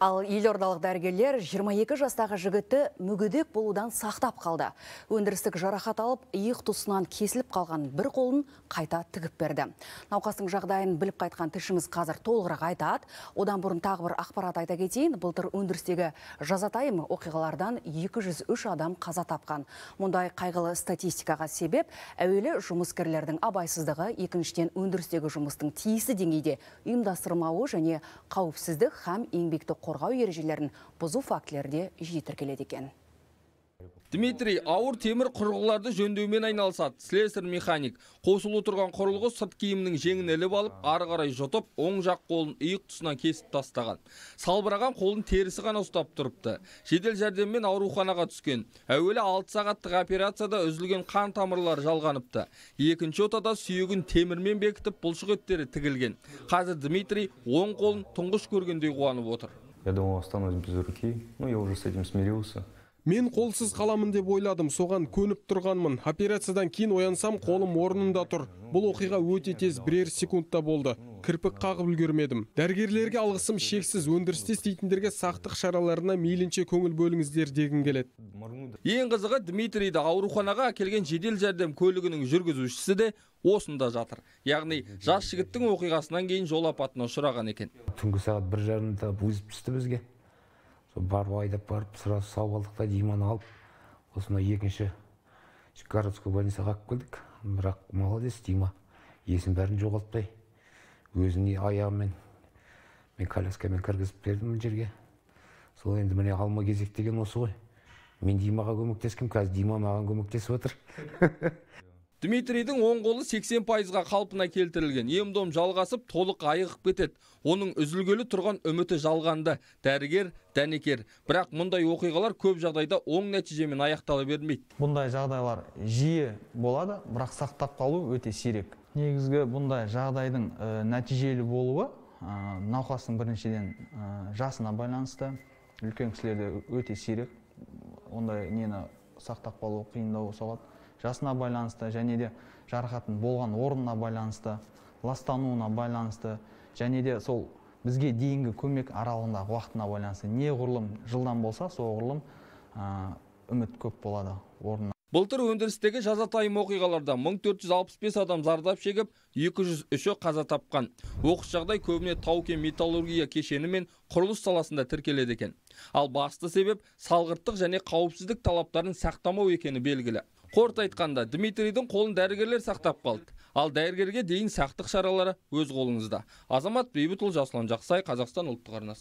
Ал елордалық дәрігерлер 22 жастағы жігітті мүгедек болудан сақтап қалды. Өндірістік жарақат алып, иық тұсынан кесіліп қалған бір қолын қайта тігіп берді. Науқастың жағдайын біліп қайтқан тілшіміз қазір толығырақ айтады. Одан бұрын тағы бір ақпарат айта кетейін, былтыр өндірістегі жазатайым оқиғалардан 203 адам қаза тапқан. Мұндай қайғылы статистикаға себеп әуелі жұмыскерлердің абайсыздығы, екіншіден өндірістегі жұмыстың тиісті деңгейде ұйымдастырмауы және қауіпсіздік һәм еңбекті қорғау ережелерін бұзу фактілерде де жиі тіркеледі екен Дмитрий ауыр темір құрылғыларды жөндеумен айналысады. Слесар механик қосулы тұрған құрылғы сырт киімінің жеңін іліп алып, ары қарай жұтып, оң жақ қолын иық тұсынан кесіп тастаған. Салбыраған қолын терісі ғана ұстап тұрыпты. Жедел жәрдеммен ауруханаға түскен. Әуелі алты сағаттық операцияда үзілген қан тамырлары жалғаныпты. Екінші отада сүйегін темірмен бекітіп, бұлшық еттері тігілген. Қазір Дмитрий оң қолын тұңғыш көргендей қуанып отыр. Я думал, останусь без руки. Ну, я уже с этим смирился. мен қолсыз қаламын деп ойладым соған көніп тұрғанмын операциядан кейін оянсам қолым орнында тұр бұл оқиға өте тез бірер секундта болды кірпік қағып үлгермедім дәрігерлерге алғысым шексіз өндірісте істейтіндерге сақтық шараларына мейлінше көңіл бөліңіздер дегім келеді ең қызығы дмитрийді ауруханаға әкелген жедел жәрдем көлігінің жүргізушісі де осында жатыр яғни жас жігіттің оқиғасынан кейін жол апатына ұшыраған екен түнгі сағат бір жарымда вызов түсті бізге сол барып айдап барып сразу сау алдық та диманы алып осында екінші городской больницаға алып келдік бірақ молодец дима есін бәрін жоғалтпай өзіне аяғымен мен мен кіргізіп бердім мына жерге сол енді міне алма кезек деген осы ғой мен димаға көмектескім қазір дима маған көмектесіп отыр дмитрийдің оң қолы 80 пайызға қалпына келтірілген ем жалғасып толық айығып кетеді оның үзілгелі тұрған үміті жалғанды дәрігер дәнекер бірақ мұндай оқиғалар көп жағдайда оң нәтижемен аяқтала бермейді бұндай жағдайлар жиі болады бірақ сақтап қалу өте сирек негізгі бұндай жағдайдың э, нәтижелі болуы э, науқастың біріншіден э, жасына байланысты үлкен кісілерде өте сирек ондай нені сақтап қалу қиындау соғады жасына байланысты және де жарақаттың болған орнына байланысты ластануына байланысты және де сол бізге дейінгі көмек аралығындағы уақытына байланысты неғұрлым жылдан болса соғұрлым үміт көп болады орнына былтыр өндірістегі жазатайым оқиғаларда 1465 адам зардап шегіп 203-і қаза тапқан оқыс жағдай көбіне тау кен металлургия кешені мен құрылыс саласында тіркеледі екен ал басты себеп салғырттық және қауіпсіздік талаптарын сақтамау екені белгілі Қорт айтқанда дмитрийдің қолын дәрігерлер сақтап қалды ал дәрігерге дейін сақтық шаралары өз қолыңызда азамат бейбітұлы жасылан жақсай қазақстан ұлттық